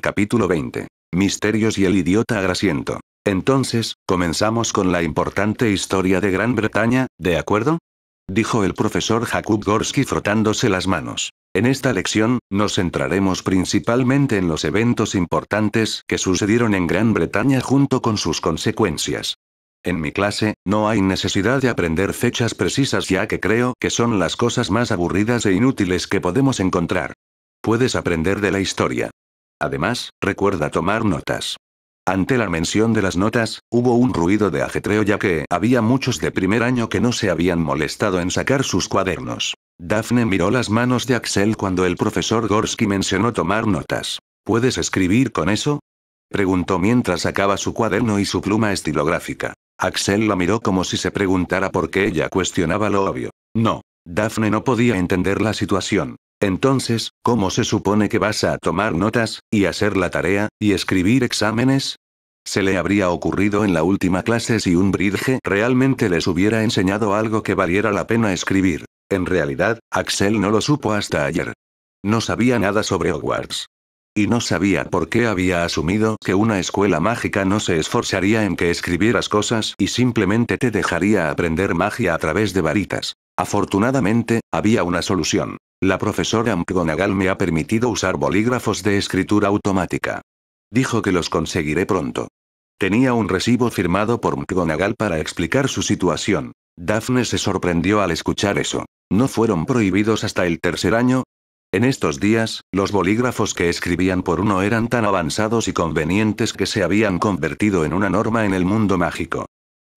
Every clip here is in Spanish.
Capítulo 20. Misterios y el idiota grasiento. Entonces, comenzamos con la importante historia de Gran Bretaña, ¿de acuerdo? Dijo el profesor Jakub Gorski frotándose las manos. En esta lección, nos centraremos principalmente en los eventos importantes que sucedieron en Gran Bretaña junto con sus consecuencias. En mi clase, no hay necesidad de aprender fechas precisas ya que creo que son las cosas más aburridas e inútiles que podemos encontrar. Puedes aprender de la historia, Además, recuerda tomar notas. Ante la mención de las notas, hubo un ruido de ajetreo ya que había muchos de primer año que no se habían molestado en sacar sus cuadernos. Daphne miró las manos de Axel cuando el profesor Gorski mencionó tomar notas. ¿Puedes escribir con eso? preguntó mientras sacaba su cuaderno y su pluma estilográfica. Axel la miró como si se preguntara por qué ella cuestionaba lo obvio. No, Daphne no podía entender la situación. Entonces, ¿cómo se supone que vas a tomar notas, y hacer la tarea, y escribir exámenes? Se le habría ocurrido en la última clase si un bridge realmente les hubiera enseñado algo que valiera la pena escribir. En realidad, Axel no lo supo hasta ayer. No sabía nada sobre Hogwarts. Y no sabía por qué había asumido que una escuela mágica no se esforzaría en que escribieras cosas y simplemente te dejaría aprender magia a través de varitas. Afortunadamente, había una solución. La profesora McGonagall me ha permitido usar bolígrafos de escritura automática. Dijo que los conseguiré pronto. Tenía un recibo firmado por McGonagall para explicar su situación. Daphne se sorprendió al escuchar eso. ¿No fueron prohibidos hasta el tercer año? En estos días, los bolígrafos que escribían por uno eran tan avanzados y convenientes que se habían convertido en una norma en el mundo mágico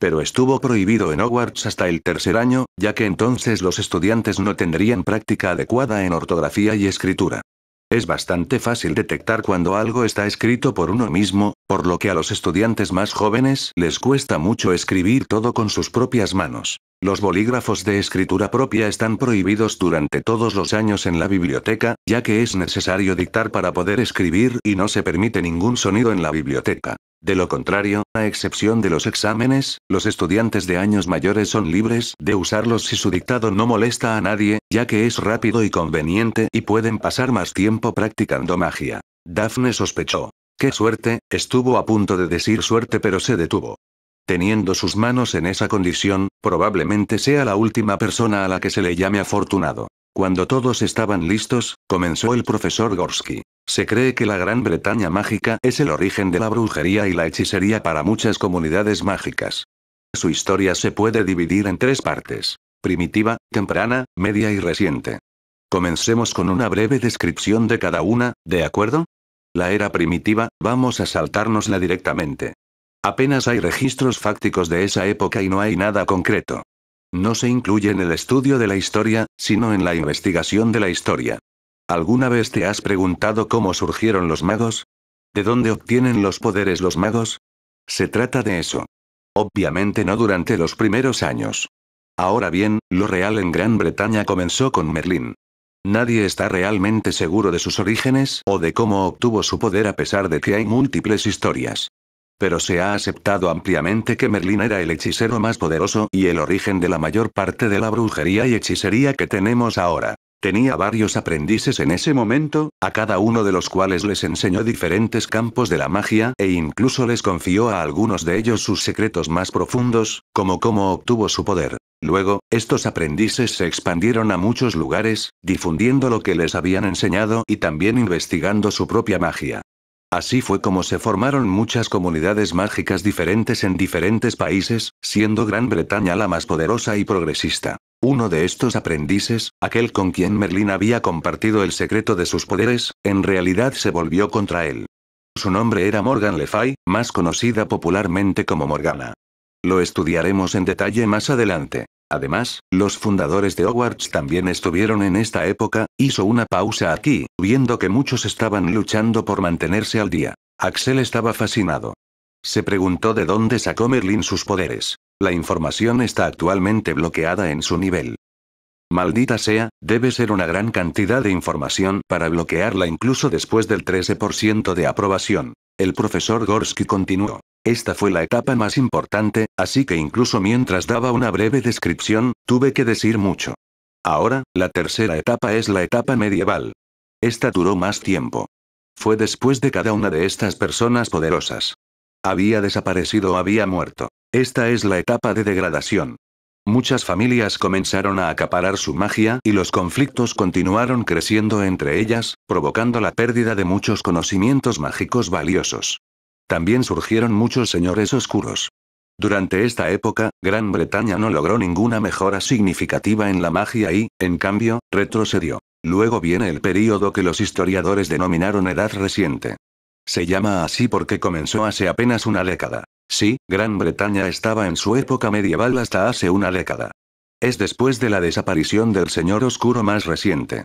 pero estuvo prohibido en Hogwarts hasta el tercer año, ya que entonces los estudiantes no tendrían práctica adecuada en ortografía y escritura. Es bastante fácil detectar cuando algo está escrito por uno mismo, por lo que a los estudiantes más jóvenes les cuesta mucho escribir todo con sus propias manos. Los bolígrafos de escritura propia están prohibidos durante todos los años en la biblioteca, ya que es necesario dictar para poder escribir y no se permite ningún sonido en la biblioteca. De lo contrario, a excepción de los exámenes, los estudiantes de años mayores son libres de usarlos si su dictado no molesta a nadie, ya que es rápido y conveniente y pueden pasar más tiempo practicando magia. Daphne sospechó. ¡Qué suerte! Estuvo a punto de decir suerte pero se detuvo. Teniendo sus manos en esa condición, probablemente sea la última persona a la que se le llame afortunado. Cuando todos estaban listos, comenzó el profesor Gorski. Se cree que la Gran Bretaña mágica es el origen de la brujería y la hechicería para muchas comunidades mágicas. Su historia se puede dividir en tres partes. Primitiva, temprana, media y reciente. Comencemos con una breve descripción de cada una, ¿de acuerdo? La era primitiva, vamos a saltárnosla directamente. Apenas hay registros fácticos de esa época y no hay nada concreto. No se incluye en el estudio de la historia, sino en la investigación de la historia. ¿Alguna vez te has preguntado cómo surgieron los magos? ¿De dónde obtienen los poderes los magos? Se trata de eso. Obviamente no durante los primeros años. Ahora bien, lo real en Gran Bretaña comenzó con Merlín. Nadie está realmente seguro de sus orígenes o de cómo obtuvo su poder a pesar de que hay múltiples historias. Pero se ha aceptado ampliamente que Merlín era el hechicero más poderoso y el origen de la mayor parte de la brujería y hechicería que tenemos ahora. Tenía varios aprendices en ese momento, a cada uno de los cuales les enseñó diferentes campos de la magia e incluso les confió a algunos de ellos sus secretos más profundos, como cómo obtuvo su poder. Luego, estos aprendices se expandieron a muchos lugares, difundiendo lo que les habían enseñado y también investigando su propia magia. Así fue como se formaron muchas comunidades mágicas diferentes en diferentes países, siendo Gran Bretaña la más poderosa y progresista. Uno de estos aprendices, aquel con quien Merlín había compartido el secreto de sus poderes, en realidad se volvió contra él. Su nombre era Morgan Le Fay, más conocida popularmente como Morgana. Lo estudiaremos en detalle más adelante. Además, los fundadores de Hogwarts también estuvieron en esta época, hizo una pausa aquí, viendo que muchos estaban luchando por mantenerse al día. Axel estaba fascinado. Se preguntó de dónde sacó Merlin sus poderes. La información está actualmente bloqueada en su nivel. Maldita sea, debe ser una gran cantidad de información para bloquearla incluso después del 13% de aprobación. El profesor Gorski continuó. Esta fue la etapa más importante, así que incluso mientras daba una breve descripción, tuve que decir mucho. Ahora, la tercera etapa es la etapa medieval. Esta duró más tiempo. Fue después de cada una de estas personas poderosas. Había desaparecido o había muerto. Esta es la etapa de degradación. Muchas familias comenzaron a acaparar su magia y los conflictos continuaron creciendo entre ellas, provocando la pérdida de muchos conocimientos mágicos valiosos. También surgieron muchos señores oscuros. Durante esta época, Gran Bretaña no logró ninguna mejora significativa en la magia y, en cambio, retrocedió. Luego viene el período que los historiadores denominaron Edad Reciente. Se llama así porque comenzó hace apenas una década. Sí, Gran Bretaña estaba en su época medieval hasta hace una década. Es después de la desaparición del Señor Oscuro más reciente.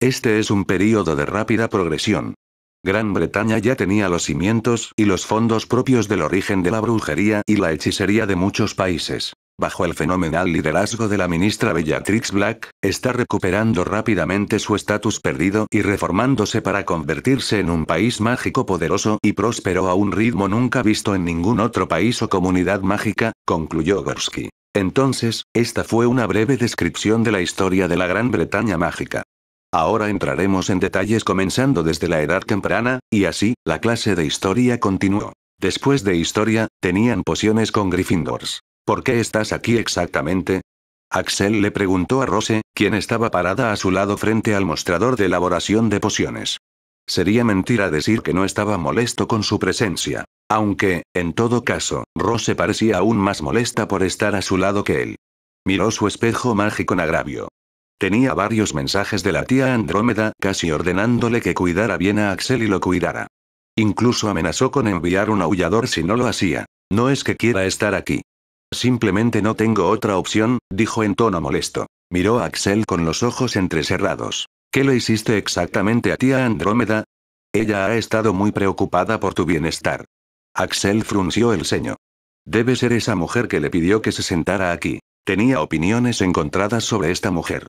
Este es un período de rápida progresión. Gran Bretaña ya tenía los cimientos y los fondos propios del origen de la brujería y la hechicería de muchos países. Bajo el fenomenal liderazgo de la ministra Bellatrix Black, está recuperando rápidamente su estatus perdido y reformándose para convertirse en un país mágico poderoso y próspero a un ritmo nunca visto en ningún otro país o comunidad mágica, concluyó Gorski. Entonces, esta fue una breve descripción de la historia de la Gran Bretaña mágica. Ahora entraremos en detalles comenzando desde la edad temprana, y así, la clase de historia continuó. Después de historia, tenían pociones con Gryffindors. ¿Por qué estás aquí exactamente? Axel le preguntó a Rose, quien estaba parada a su lado frente al mostrador de elaboración de pociones. Sería mentira decir que no estaba molesto con su presencia. Aunque, en todo caso, Rose parecía aún más molesta por estar a su lado que él. Miró su espejo mágico en agravio. Tenía varios mensajes de la tía Andrómeda, casi ordenándole que cuidara bien a Axel y lo cuidara. Incluso amenazó con enviar un aullador si no lo hacía. No es que quiera estar aquí. Simplemente no tengo otra opción, dijo en tono molesto. Miró a Axel con los ojos entrecerrados. ¿Qué le hiciste exactamente a tía Andrómeda? Ella ha estado muy preocupada por tu bienestar. Axel frunció el ceño. Debe ser esa mujer que le pidió que se sentara aquí. Tenía opiniones encontradas sobre esta mujer.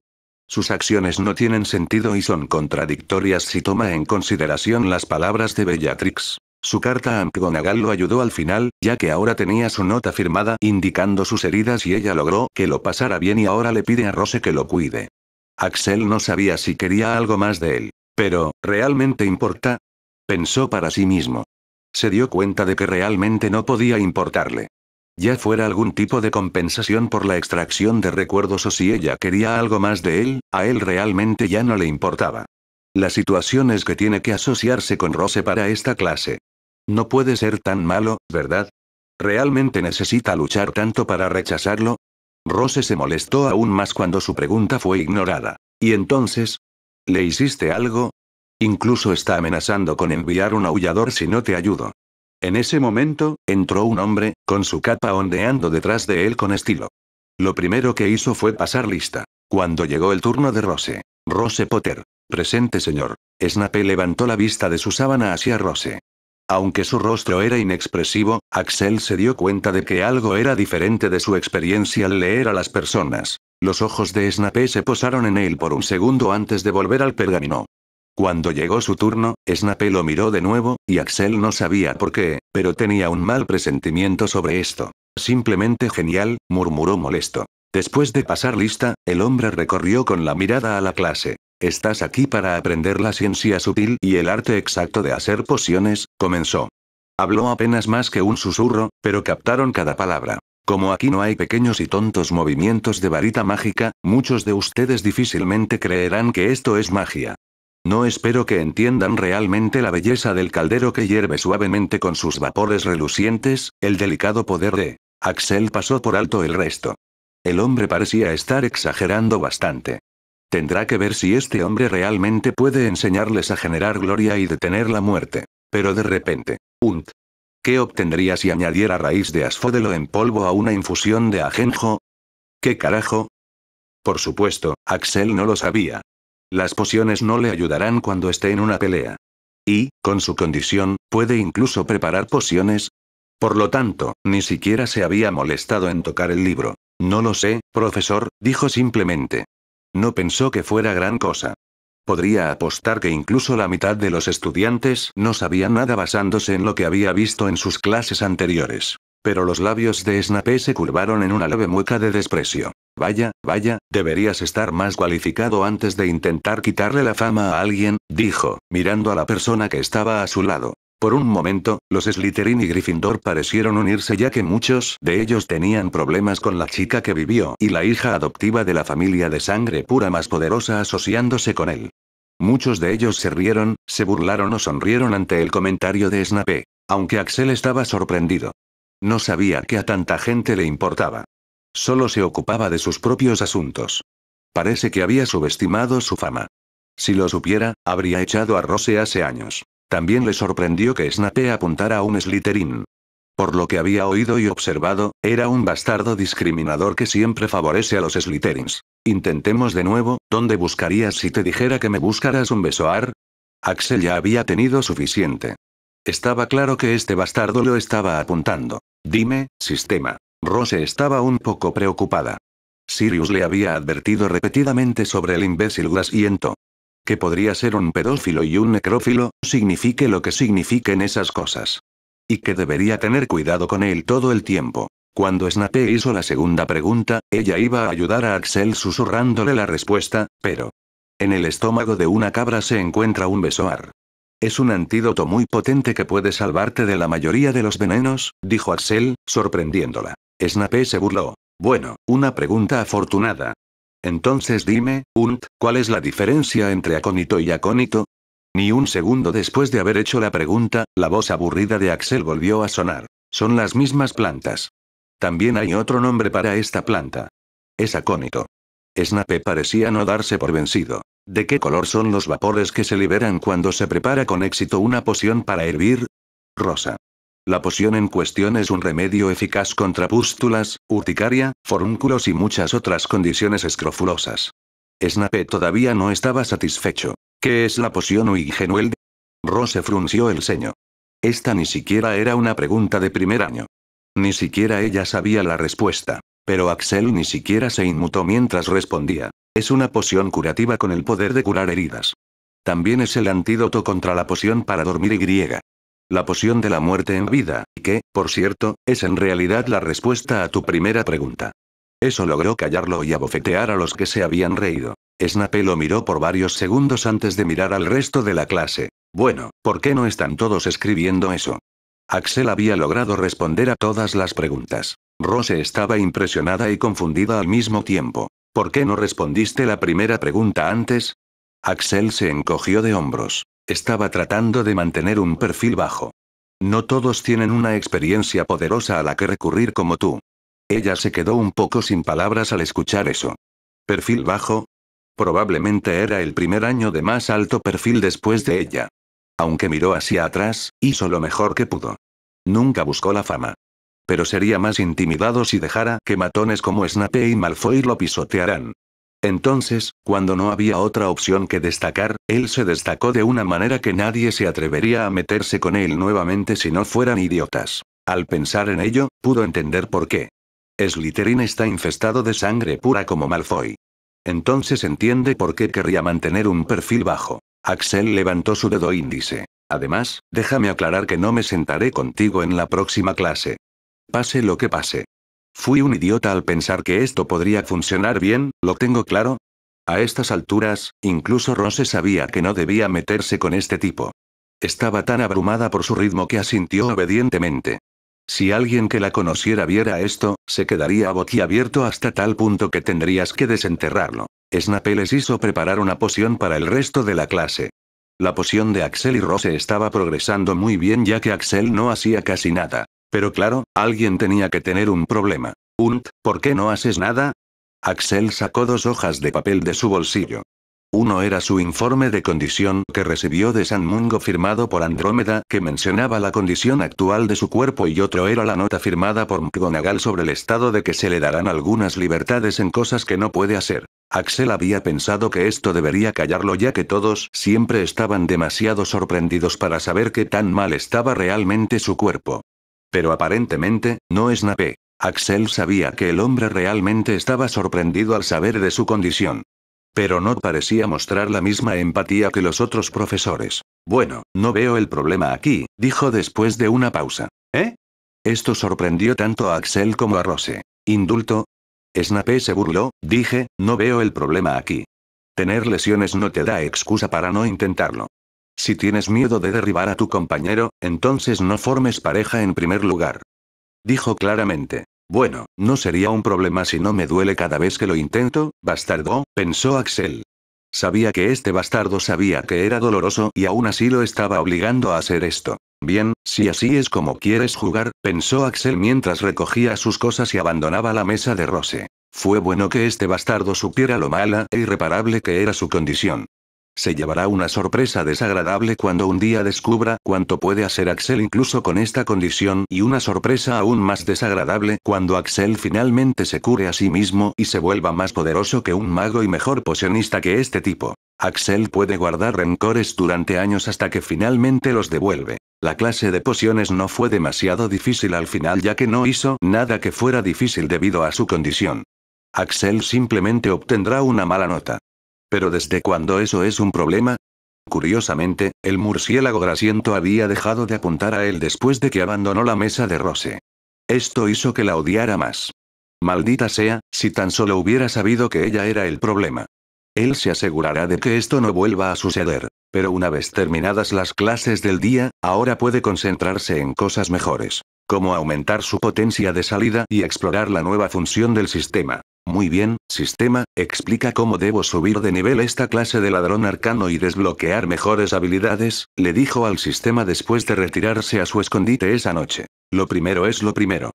Sus acciones no tienen sentido y son contradictorias si toma en consideración las palabras de Bellatrix. Su carta a McGonagall lo ayudó al final, ya que ahora tenía su nota firmada indicando sus heridas y ella logró que lo pasara bien y ahora le pide a Rose que lo cuide. Axel no sabía si quería algo más de él. Pero, ¿realmente importa? Pensó para sí mismo. Se dio cuenta de que realmente no podía importarle. Ya fuera algún tipo de compensación por la extracción de recuerdos o si ella quería algo más de él, a él realmente ya no le importaba. La situación es que tiene que asociarse con Rose para esta clase. No puede ser tan malo, ¿verdad? ¿Realmente necesita luchar tanto para rechazarlo? Rose se molestó aún más cuando su pregunta fue ignorada. ¿Y entonces? ¿Le hiciste algo? Incluso está amenazando con enviar un aullador si no te ayudo. En ese momento, entró un hombre, con su capa ondeando detrás de él con estilo. Lo primero que hizo fue pasar lista. Cuando llegó el turno de Rose. Rose Potter. Presente señor. Snape levantó la vista de su sábana hacia Rose. Aunque su rostro era inexpresivo, Axel se dio cuenta de que algo era diferente de su experiencia al leer a las personas. Los ojos de Snape se posaron en él por un segundo antes de volver al pergamino. Cuando llegó su turno, Snape lo miró de nuevo, y Axel no sabía por qué, pero tenía un mal presentimiento sobre esto. Simplemente genial, murmuró molesto. Después de pasar lista, el hombre recorrió con la mirada a la clase. Estás aquí para aprender la ciencia sutil y el arte exacto de hacer pociones, comenzó. Habló apenas más que un susurro, pero captaron cada palabra. Como aquí no hay pequeños y tontos movimientos de varita mágica, muchos de ustedes difícilmente creerán que esto es magia. No espero que entiendan realmente la belleza del caldero que hierve suavemente con sus vapores relucientes, el delicado poder de... Axel pasó por alto el resto. El hombre parecía estar exagerando bastante. Tendrá que ver si este hombre realmente puede enseñarles a generar gloria y detener la muerte. Pero de repente, unt. ¿Qué obtendría si añadiera raíz de asfódelo en polvo a una infusión de ajenjo? ¿Qué carajo? Por supuesto, Axel no lo sabía, las pociones no le ayudarán cuando esté en una pelea. Y, con su condición, puede incluso preparar pociones. Por lo tanto, ni siquiera se había molestado en tocar el libro. No lo sé, profesor, dijo simplemente. No pensó que fuera gran cosa. Podría apostar que incluso la mitad de los estudiantes no sabían nada basándose en lo que había visto en sus clases anteriores. Pero los labios de Snape se curvaron en una leve mueca de desprecio. Vaya, vaya, deberías estar más cualificado antes de intentar quitarle la fama a alguien, dijo, mirando a la persona que estaba a su lado. Por un momento, los Slytherin y Gryffindor parecieron unirse ya que muchos de ellos tenían problemas con la chica que vivió y la hija adoptiva de la familia de sangre pura más poderosa asociándose con él. Muchos de ellos se rieron, se burlaron o sonrieron ante el comentario de Snape, aunque Axel estaba sorprendido. No sabía que a tanta gente le importaba. Solo se ocupaba de sus propios asuntos. Parece que había subestimado su fama. Si lo supiera, habría echado a Rose hace años. También le sorprendió que Snape apuntara a un Slytherin. Por lo que había oído y observado, era un bastardo discriminador que siempre favorece a los Slytherins. Intentemos de nuevo, ¿dónde buscarías si te dijera que me buscaras un besoar? Axel ya había tenido suficiente. Estaba claro que este bastardo lo estaba apuntando. Dime, sistema, Rose estaba un poco preocupada. Sirius le había advertido repetidamente sobre el imbécil Glasiento. Que podría ser un pedófilo y un necrófilo, signifique lo que signifiquen esas cosas. Y que debería tener cuidado con él todo el tiempo. Cuando Snape hizo la segunda pregunta, ella iba a ayudar a Axel susurrándole la respuesta, pero... En el estómago de una cabra se encuentra un besoar. Es un antídoto muy potente que puede salvarte de la mayoría de los venenos, dijo Axel, sorprendiéndola. Snape se burló. Bueno, una pregunta afortunada. Entonces dime, Unt, ¿cuál es la diferencia entre acónito y acónito? Ni un segundo después de haber hecho la pregunta, la voz aburrida de Axel volvió a sonar. Son las mismas plantas. También hay otro nombre para esta planta. Es acónito. Snape parecía no darse por vencido. ¿De qué color son los vapores que se liberan cuando se prepara con éxito una poción para hervir? Rosa. La poción en cuestión es un remedio eficaz contra pústulas, urticaria, forúnculos y muchas otras condiciones escrofulosas. Snape todavía no estaba satisfecho. ¿Qué es la poción Uigenuel? Rose frunció el ceño. Esta ni siquiera era una pregunta de primer año. Ni siquiera ella sabía la respuesta. Pero Axel ni siquiera se inmutó mientras respondía. Es una poción curativa con el poder de curar heridas. También es el antídoto contra la poción para dormir y griega. La poción de la muerte en vida, que, por cierto, es en realidad la respuesta a tu primera pregunta. Eso logró callarlo y abofetear a los que se habían reído. Snape lo miró por varios segundos antes de mirar al resto de la clase. Bueno, ¿por qué no están todos escribiendo eso? Axel había logrado responder a todas las preguntas. Rose estaba impresionada y confundida al mismo tiempo. ¿Por qué no respondiste la primera pregunta antes? Axel se encogió de hombros. Estaba tratando de mantener un perfil bajo. No todos tienen una experiencia poderosa a la que recurrir como tú. Ella se quedó un poco sin palabras al escuchar eso. ¿Perfil bajo? Probablemente era el primer año de más alto perfil después de ella. Aunque miró hacia atrás, hizo lo mejor que pudo. Nunca buscó la fama. Pero sería más intimidado si dejara que matones como Snape y Malfoy lo pisotearan. Entonces, cuando no había otra opción que destacar, él se destacó de una manera que nadie se atrevería a meterse con él nuevamente si no fueran idiotas. Al pensar en ello, pudo entender por qué. Slytherin está infestado de sangre pura como Malfoy. Entonces entiende por qué querría mantener un perfil bajo. Axel levantó su dedo índice. Además, déjame aclarar que no me sentaré contigo en la próxima clase. Pase lo que pase. Fui un idiota al pensar que esto podría funcionar bien, lo tengo claro. A estas alturas, incluso Rose sabía que no debía meterse con este tipo. Estaba tan abrumada por su ritmo que asintió obedientemente. Si alguien que la conociera viera esto, se quedaría boquiabierto hasta tal punto que tendrías que desenterrarlo. Snape les hizo preparar una poción para el resto de la clase. La poción de Axel y Rose estaba progresando muy bien ya que Axel no hacía casi nada. Pero claro, alguien tenía que tener un problema. Unt, ¿por qué no haces nada? Axel sacó dos hojas de papel de su bolsillo. Uno era su informe de condición que recibió de San Mungo firmado por Andrómeda que mencionaba la condición actual de su cuerpo y otro era la nota firmada por McGonagall sobre el estado de que se le darán algunas libertades en cosas que no puede hacer. Axel había pensado que esto debería callarlo ya que todos siempre estaban demasiado sorprendidos para saber qué tan mal estaba realmente su cuerpo. Pero aparentemente, no Snapé. Axel sabía que el hombre realmente estaba sorprendido al saber de su condición. Pero no parecía mostrar la misma empatía que los otros profesores. Bueno, no veo el problema aquí, dijo después de una pausa. ¿Eh? Esto sorprendió tanto a Axel como a Rose. ¿Indulto? Snape se burló, dije, no veo el problema aquí. Tener lesiones no te da excusa para no intentarlo. Si tienes miedo de derribar a tu compañero, entonces no formes pareja en primer lugar. Dijo claramente. Bueno, no sería un problema si no me duele cada vez que lo intento, bastardo, pensó Axel. Sabía que este bastardo sabía que era doloroso y aún así lo estaba obligando a hacer esto. Bien, si así es como quieres jugar, pensó Axel mientras recogía sus cosas y abandonaba la mesa de Rose. Fue bueno que este bastardo supiera lo mala e irreparable que era su condición. Se llevará una sorpresa desagradable cuando un día descubra cuánto puede hacer Axel incluso con esta condición y una sorpresa aún más desagradable cuando Axel finalmente se cure a sí mismo y se vuelva más poderoso que un mago y mejor posionista que este tipo. Axel puede guardar rencores durante años hasta que finalmente los devuelve. La clase de pociones no fue demasiado difícil al final ya que no hizo nada que fuera difícil debido a su condición. Axel simplemente obtendrá una mala nota. Pero ¿desde cuándo eso es un problema? Curiosamente, el murciélago grasiento había dejado de apuntar a él después de que abandonó la mesa de Rose. Esto hizo que la odiara más. Maldita sea, si tan solo hubiera sabido que ella era el problema. Él se asegurará de que esto no vuelva a suceder, pero una vez terminadas las clases del día, ahora puede concentrarse en cosas mejores. Cómo aumentar su potencia de salida y explorar la nueva función del sistema. Muy bien, sistema, explica cómo debo subir de nivel esta clase de ladrón arcano y desbloquear mejores habilidades, le dijo al sistema después de retirarse a su escondite esa noche. Lo primero es lo primero.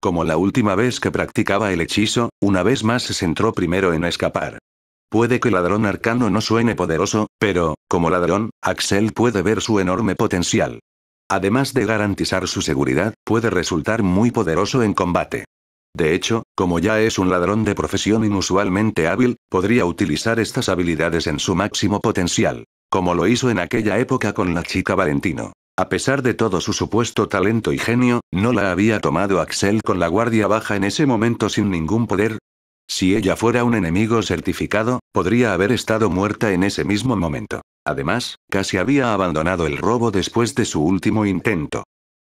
Como la última vez que practicaba el hechizo, una vez más se centró primero en escapar. Puede que ladrón arcano no suene poderoso, pero, como ladrón, Axel puede ver su enorme potencial además de garantizar su seguridad, puede resultar muy poderoso en combate. De hecho, como ya es un ladrón de profesión inusualmente hábil, podría utilizar estas habilidades en su máximo potencial, como lo hizo en aquella época con la chica Valentino. A pesar de todo su supuesto talento y genio, no la había tomado Axel con la guardia baja en ese momento sin ningún poder, si ella fuera un enemigo certificado, podría haber estado muerta en ese mismo momento. Además, casi había abandonado el robo después de su último intento.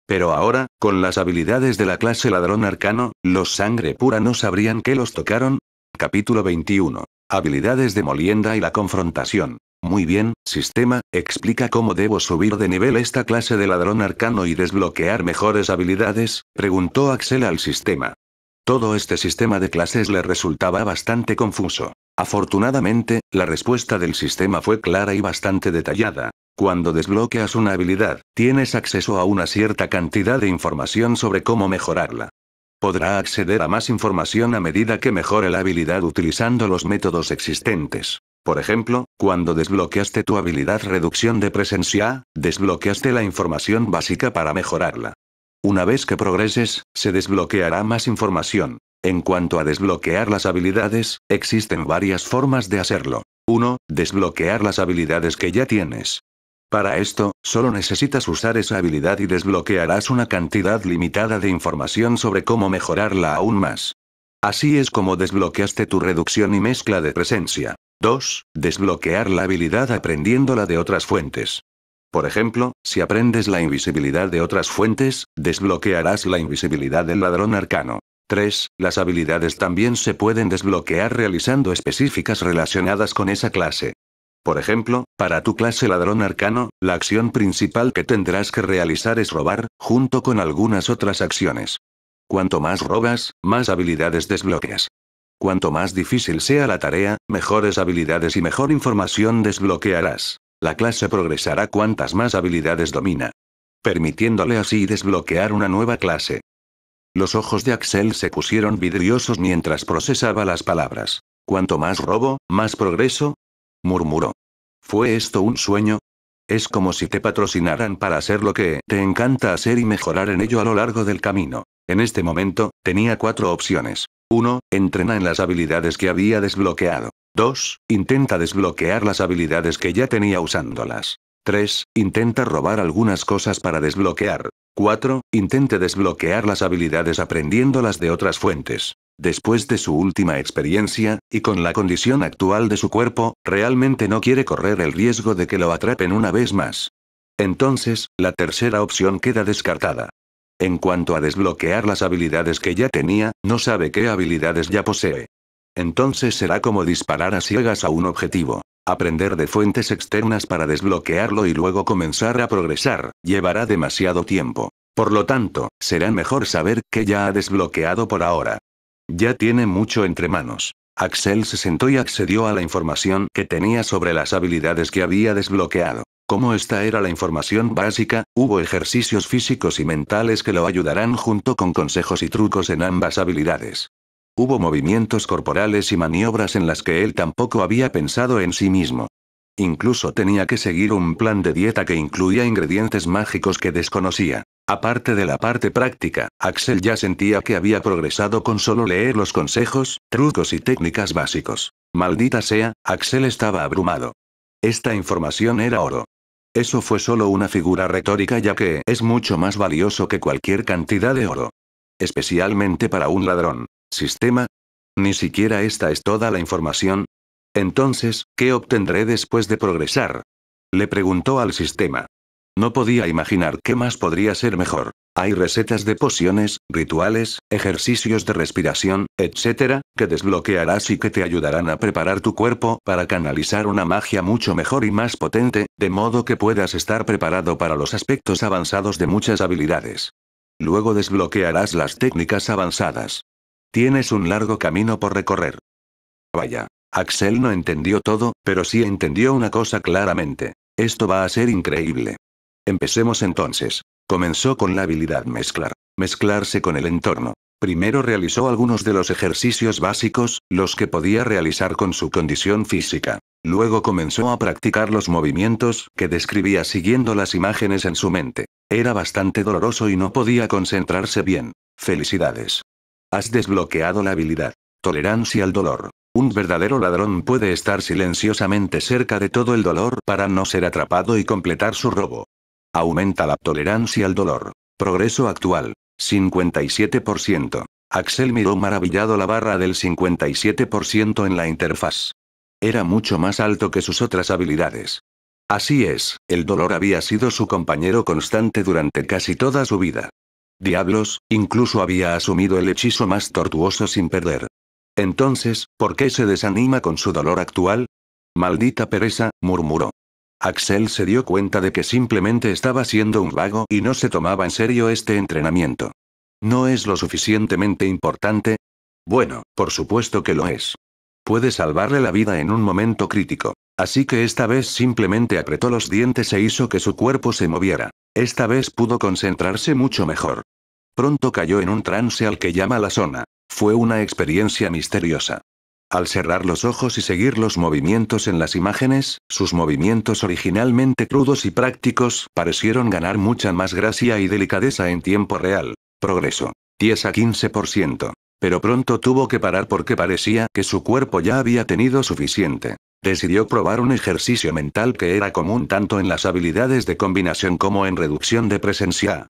Pero ahora, con las habilidades de la clase ladrón arcano, los sangre pura no sabrían que los tocaron. Capítulo 21. Habilidades de molienda y la confrontación. Muy bien, sistema, explica cómo debo subir de nivel esta clase de ladrón arcano y desbloquear mejores habilidades, preguntó Axel al sistema. Todo este sistema de clases le resultaba bastante confuso. Afortunadamente, la respuesta del sistema fue clara y bastante detallada. Cuando desbloqueas una habilidad, tienes acceso a una cierta cantidad de información sobre cómo mejorarla. Podrá acceder a más información a medida que mejore la habilidad utilizando los métodos existentes. Por ejemplo, cuando desbloqueaste tu habilidad reducción de presencia, desbloqueaste la información básica para mejorarla. Una vez que progreses, se desbloqueará más información. En cuanto a desbloquear las habilidades, existen varias formas de hacerlo. 1. Desbloquear las habilidades que ya tienes. Para esto, solo necesitas usar esa habilidad y desbloquearás una cantidad limitada de información sobre cómo mejorarla aún más. Así es como desbloqueaste tu reducción y mezcla de presencia. 2. Desbloquear la habilidad aprendiéndola de otras fuentes. Por ejemplo, si aprendes la invisibilidad de otras fuentes, desbloquearás la invisibilidad del ladrón arcano. 3. Las habilidades también se pueden desbloquear realizando específicas relacionadas con esa clase. Por ejemplo, para tu clase ladrón arcano, la acción principal que tendrás que realizar es robar, junto con algunas otras acciones. Cuanto más robas, más habilidades desbloqueas. Cuanto más difícil sea la tarea, mejores habilidades y mejor información desbloquearás la clase progresará cuantas más habilidades domina. Permitiéndole así desbloquear una nueva clase. Los ojos de Axel se pusieron vidriosos mientras procesaba las palabras. Cuanto más robo, más progreso? murmuró. ¿Fue esto un sueño? Es como si te patrocinaran para hacer lo que te encanta hacer y mejorar en ello a lo largo del camino. En este momento, tenía cuatro opciones. Uno, Entrena en las habilidades que había desbloqueado. 2. Intenta desbloquear las habilidades que ya tenía usándolas. 3. Intenta robar algunas cosas para desbloquear. 4. Intente desbloquear las habilidades aprendiéndolas de otras fuentes. Después de su última experiencia, y con la condición actual de su cuerpo, realmente no quiere correr el riesgo de que lo atrapen una vez más. Entonces, la tercera opción queda descartada. En cuanto a desbloquear las habilidades que ya tenía, no sabe qué habilidades ya posee. Entonces será como disparar a ciegas a un objetivo. Aprender de fuentes externas para desbloquearlo y luego comenzar a progresar, llevará demasiado tiempo. Por lo tanto, será mejor saber que ya ha desbloqueado por ahora. Ya tiene mucho entre manos. Axel se sentó y accedió a la información que tenía sobre las habilidades que había desbloqueado. Como esta era la información básica, hubo ejercicios físicos y mentales que lo ayudarán junto con consejos y trucos en ambas habilidades. Hubo movimientos corporales y maniobras en las que él tampoco había pensado en sí mismo. Incluso tenía que seguir un plan de dieta que incluía ingredientes mágicos que desconocía. Aparte de la parte práctica, Axel ya sentía que había progresado con solo leer los consejos, trucos y técnicas básicos. Maldita sea, Axel estaba abrumado. Esta información era oro. Eso fue solo una figura retórica ya que es mucho más valioso que cualquier cantidad de oro. Especialmente para un ladrón. ¿Sistema? Ni siquiera esta es toda la información. Entonces, ¿qué obtendré después de progresar? Le preguntó al sistema. No podía imaginar qué más podría ser mejor. Hay recetas de pociones, rituales, ejercicios de respiración, etc., que desbloquearás y que te ayudarán a preparar tu cuerpo para canalizar una magia mucho mejor y más potente, de modo que puedas estar preparado para los aspectos avanzados de muchas habilidades. Luego desbloquearás las técnicas avanzadas. Tienes un largo camino por recorrer. Vaya. Axel no entendió todo, pero sí entendió una cosa claramente. Esto va a ser increíble. Empecemos entonces. Comenzó con la habilidad mezclar. Mezclarse con el entorno. Primero realizó algunos de los ejercicios básicos, los que podía realizar con su condición física. Luego comenzó a practicar los movimientos que describía siguiendo las imágenes en su mente. Era bastante doloroso y no podía concentrarse bien. Felicidades. Has desbloqueado la habilidad. Tolerancia al dolor. Un verdadero ladrón puede estar silenciosamente cerca de todo el dolor para no ser atrapado y completar su robo. Aumenta la tolerancia al dolor. Progreso actual. 57%. Axel miró maravillado la barra del 57% en la interfaz. Era mucho más alto que sus otras habilidades. Así es, el dolor había sido su compañero constante durante casi toda su vida. Diablos, incluso había asumido el hechizo más tortuoso sin perder. Entonces, ¿por qué se desanima con su dolor actual? Maldita pereza, murmuró. Axel se dio cuenta de que simplemente estaba siendo un vago y no se tomaba en serio este entrenamiento. ¿No es lo suficientemente importante? Bueno, por supuesto que lo es. Puede salvarle la vida en un momento crítico. Así que esta vez simplemente apretó los dientes e hizo que su cuerpo se moviera. Esta vez pudo concentrarse mucho mejor. Pronto cayó en un trance al que llama la zona. Fue una experiencia misteriosa. Al cerrar los ojos y seguir los movimientos en las imágenes, sus movimientos originalmente crudos y prácticos parecieron ganar mucha más gracia y delicadeza en tiempo real. Progreso. 10 a 15%. Pero pronto tuvo que parar porque parecía que su cuerpo ya había tenido suficiente. Decidió probar un ejercicio mental que era común tanto en las habilidades de combinación como en reducción de presencia.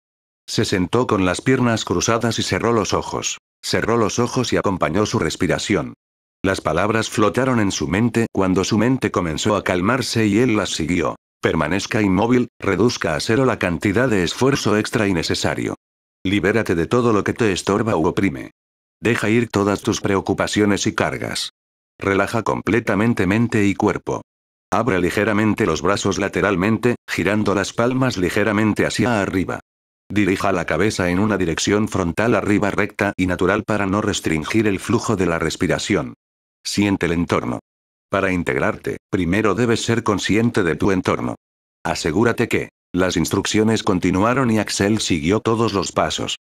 Se sentó con las piernas cruzadas y cerró los ojos. Cerró los ojos y acompañó su respiración. Las palabras flotaron en su mente cuando su mente comenzó a calmarse y él las siguió. Permanezca inmóvil, reduzca a cero la cantidad de esfuerzo extra y necesario. Libérate de todo lo que te estorba u oprime. Deja ir todas tus preocupaciones y cargas. Relaja completamente mente y cuerpo. Abra ligeramente los brazos lateralmente, girando las palmas ligeramente hacia arriba. Dirija la cabeza en una dirección frontal arriba recta y natural para no restringir el flujo de la respiración. Siente el entorno. Para integrarte, primero debes ser consciente de tu entorno. Asegúrate que, las instrucciones continuaron y Axel siguió todos los pasos.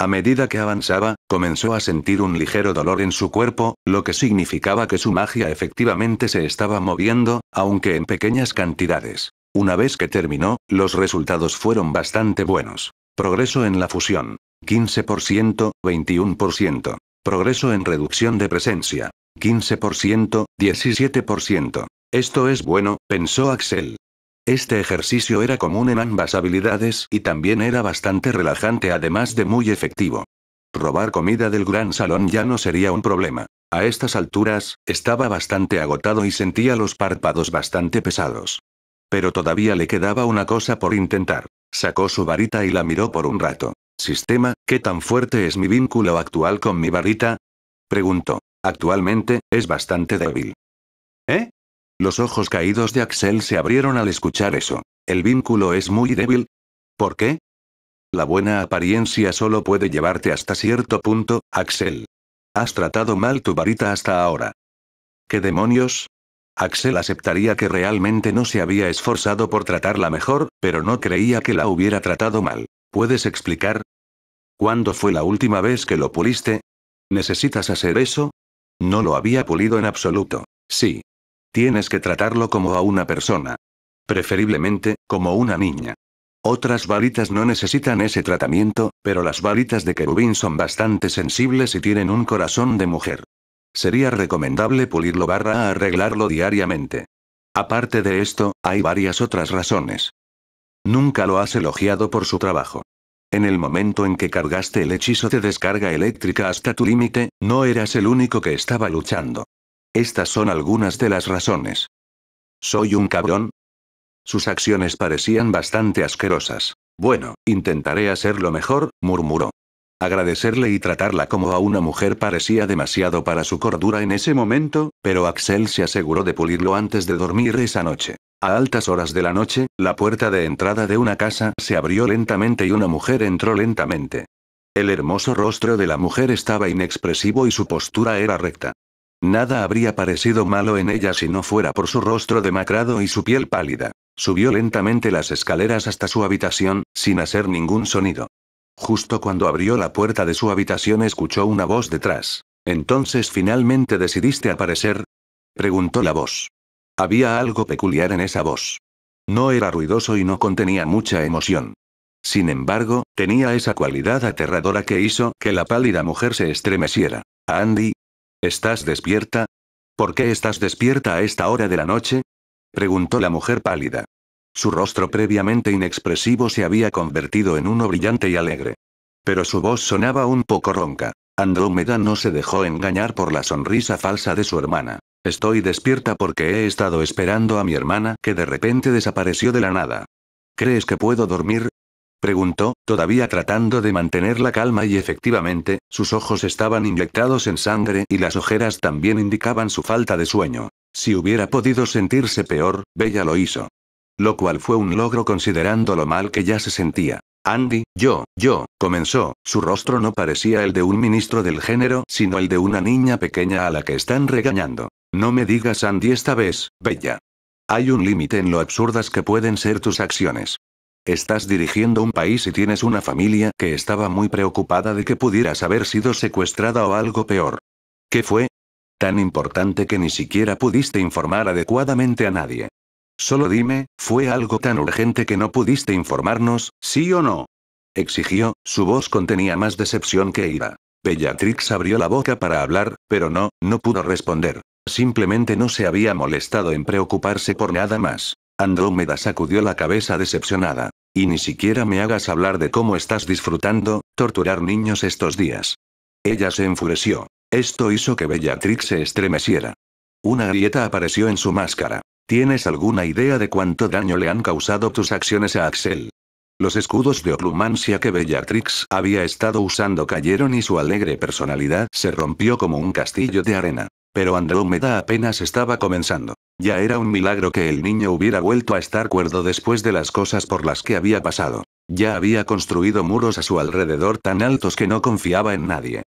A medida que avanzaba, comenzó a sentir un ligero dolor en su cuerpo, lo que significaba que su magia efectivamente se estaba moviendo, aunque en pequeñas cantidades. Una vez que terminó, los resultados fueron bastante buenos. Progreso en la fusión. 15%, 21%. Progreso en reducción de presencia. 15%, 17%. Esto es bueno, pensó Axel. Este ejercicio era común en ambas habilidades y también era bastante relajante además de muy efectivo. Robar comida del gran salón ya no sería un problema. A estas alturas, estaba bastante agotado y sentía los párpados bastante pesados. Pero todavía le quedaba una cosa por intentar. Sacó su varita y la miró por un rato. Sistema, ¿qué tan fuerte es mi vínculo actual con mi varita? Preguntó. Actualmente, es bastante débil. Los ojos caídos de Axel se abrieron al escuchar eso. El vínculo es muy débil. ¿Por qué? La buena apariencia solo puede llevarte hasta cierto punto, Axel. Has tratado mal tu varita hasta ahora. ¿Qué demonios? Axel aceptaría que realmente no se había esforzado por tratarla mejor, pero no creía que la hubiera tratado mal. ¿Puedes explicar? ¿Cuándo fue la última vez que lo puliste? ¿Necesitas hacer eso? No lo había pulido en absoluto. Sí, Tienes que tratarlo como a una persona. Preferiblemente, como una niña. Otras varitas no necesitan ese tratamiento, pero las varitas de querubín son bastante sensibles y tienen un corazón de mujer. Sería recomendable pulirlo barra arreglarlo diariamente. Aparte de esto, hay varias otras razones. Nunca lo has elogiado por su trabajo. En el momento en que cargaste el hechizo de descarga eléctrica hasta tu límite, no eras el único que estaba luchando. Estas son algunas de las razones. ¿Soy un cabrón? Sus acciones parecían bastante asquerosas. Bueno, intentaré hacerlo mejor, murmuró. Agradecerle y tratarla como a una mujer parecía demasiado para su cordura en ese momento, pero Axel se aseguró de pulirlo antes de dormir esa noche. A altas horas de la noche, la puerta de entrada de una casa se abrió lentamente y una mujer entró lentamente. El hermoso rostro de la mujer estaba inexpresivo y su postura era recta. Nada habría parecido malo en ella si no fuera por su rostro demacrado y su piel pálida. Subió lentamente las escaleras hasta su habitación, sin hacer ningún sonido. Justo cuando abrió la puerta de su habitación escuchó una voz detrás. ¿Entonces finalmente decidiste aparecer? preguntó la voz. Había algo peculiar en esa voz. No era ruidoso y no contenía mucha emoción. Sin embargo, tenía esa cualidad aterradora que hizo que la pálida mujer se estremeciera. Andy, ¿Estás despierta? ¿Por qué estás despierta a esta hora de la noche? preguntó la mujer pálida. Su rostro previamente inexpresivo se había convertido en uno brillante y alegre. Pero su voz sonaba un poco ronca. Andrómeda no se dejó engañar por la sonrisa falsa de su hermana. Estoy despierta porque he estado esperando a mi hermana que de repente desapareció de la nada. ¿Crees que puedo dormir? Preguntó, todavía tratando de mantener la calma y efectivamente, sus ojos estaban inyectados en sangre y las ojeras también indicaban su falta de sueño. Si hubiera podido sentirse peor, Bella lo hizo. Lo cual fue un logro considerando lo mal que ya se sentía. Andy, yo, yo, comenzó, su rostro no parecía el de un ministro del género, sino el de una niña pequeña a la que están regañando. No me digas Andy esta vez, Bella. Hay un límite en lo absurdas que pueden ser tus acciones. Estás dirigiendo un país y tienes una familia que estaba muy preocupada de que pudieras haber sido secuestrada o algo peor. ¿Qué fue? Tan importante que ni siquiera pudiste informar adecuadamente a nadie. Solo dime, ¿fue algo tan urgente que no pudiste informarnos, sí o no? exigió, su voz contenía más decepción que ira. Bellatrix abrió la boca para hablar, pero no, no pudo responder. Simplemente no se había molestado en preocuparse por nada más. Andrómeda sacudió la cabeza decepcionada. Y ni siquiera me hagas hablar de cómo estás disfrutando, torturar niños estos días. Ella se enfureció. Esto hizo que Bellatrix se estremeciera. Una grieta apareció en su máscara. ¿Tienes alguna idea de cuánto daño le han causado tus acciones a Axel? Los escudos de oclumancia que Bellatrix había estado usando cayeron y su alegre personalidad se rompió como un castillo de arena. Pero Andrómeda apenas estaba comenzando. Ya era un milagro que el niño hubiera vuelto a estar cuerdo después de las cosas por las que había pasado. Ya había construido muros a su alrededor tan altos que no confiaba en nadie.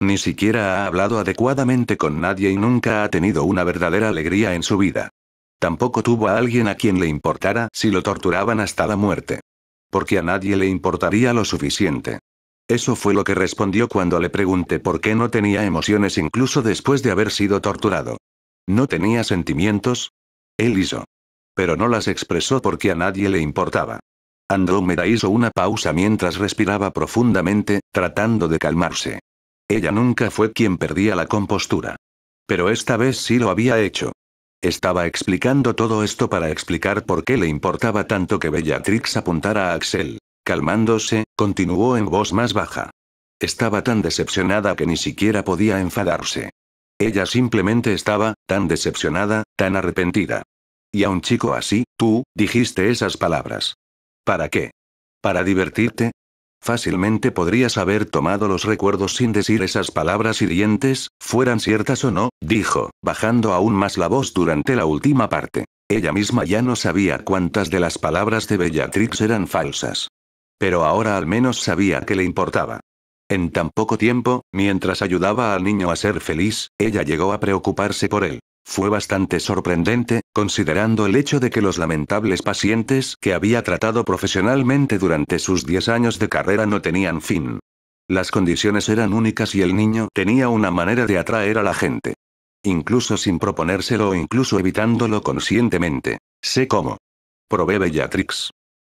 Ni siquiera ha hablado adecuadamente con nadie y nunca ha tenido una verdadera alegría en su vida. Tampoco tuvo a alguien a quien le importara si lo torturaban hasta la muerte. Porque a nadie le importaría lo suficiente. Eso fue lo que respondió cuando le pregunté por qué no tenía emociones incluso después de haber sido torturado. ¿No tenía sentimientos? Él hizo. Pero no las expresó porque a nadie le importaba. Andrómeda hizo una pausa mientras respiraba profundamente, tratando de calmarse. Ella nunca fue quien perdía la compostura. Pero esta vez sí lo había hecho. Estaba explicando todo esto para explicar por qué le importaba tanto que Bellatrix apuntara a Axel. Calmándose, continuó en voz más baja. Estaba tan decepcionada que ni siquiera podía enfadarse. Ella simplemente estaba, tan decepcionada, tan arrepentida. Y a un chico así, tú, dijiste esas palabras. ¿Para qué? ¿Para divertirte? Fácilmente podrías haber tomado los recuerdos sin decir esas palabras hirientes, fueran ciertas o no, dijo, bajando aún más la voz durante la última parte. Ella misma ya no sabía cuántas de las palabras de Bellatrix eran falsas. Pero ahora al menos sabía que le importaba. En tan poco tiempo, mientras ayudaba al niño a ser feliz, ella llegó a preocuparse por él. Fue bastante sorprendente, considerando el hecho de que los lamentables pacientes que había tratado profesionalmente durante sus 10 años de carrera no tenían fin. Las condiciones eran únicas y el niño tenía una manera de atraer a la gente. Incluso sin proponérselo o incluso evitándolo conscientemente. Sé cómo. Probé Bellatrix.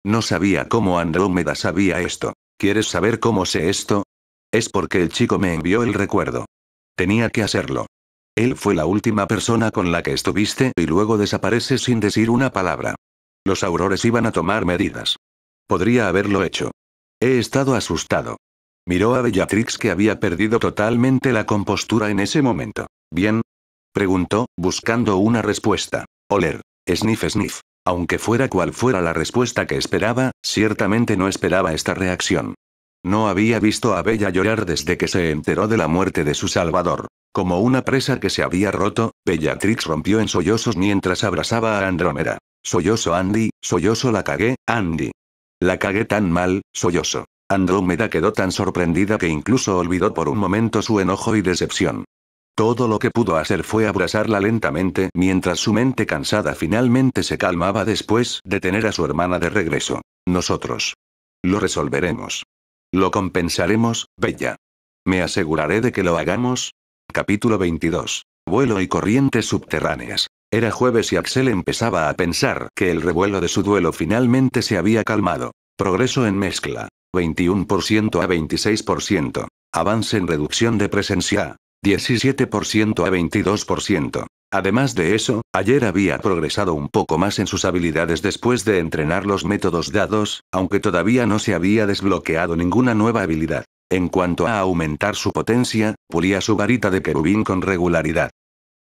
No sabía cómo Andrómeda sabía esto. ¿Quieres saber cómo sé esto? Es porque el chico me envió el recuerdo. Tenía que hacerlo. Él fue la última persona con la que estuviste y luego desaparece sin decir una palabra. Los aurores iban a tomar medidas. Podría haberlo hecho. He estado asustado. Miró a Bellatrix que había perdido totalmente la compostura en ese momento. ¿Bien? Preguntó, buscando una respuesta. Oler. Sniff, sniff. Aunque fuera cual fuera la respuesta que esperaba, ciertamente no esperaba esta reacción. No había visto a Bella llorar desde que se enteró de la muerte de su salvador. Como una presa que se había roto, Bellatrix rompió en sollozos mientras abrazaba a Andrómeda. Sollozo Andy, sollozo la cagué, Andy. La cagué tan mal, sollozo. Andrómeda quedó tan sorprendida que incluso olvidó por un momento su enojo y decepción. Todo lo que pudo hacer fue abrazarla lentamente mientras su mente cansada finalmente se calmaba después de tener a su hermana de regreso. Nosotros. Lo resolveremos. Lo compensaremos, Bella. Me aseguraré de que lo hagamos. Capítulo 22. Vuelo y corrientes subterráneas. Era jueves y Axel empezaba a pensar que el revuelo de su duelo finalmente se había calmado. Progreso en mezcla. 21% a 26%. Avance en reducción de presencia. 17% a 22%. Además de eso, ayer había progresado un poco más en sus habilidades después de entrenar los métodos dados, aunque todavía no se había desbloqueado ninguna nueva habilidad. En cuanto a aumentar su potencia, pulía su varita de querubín con regularidad.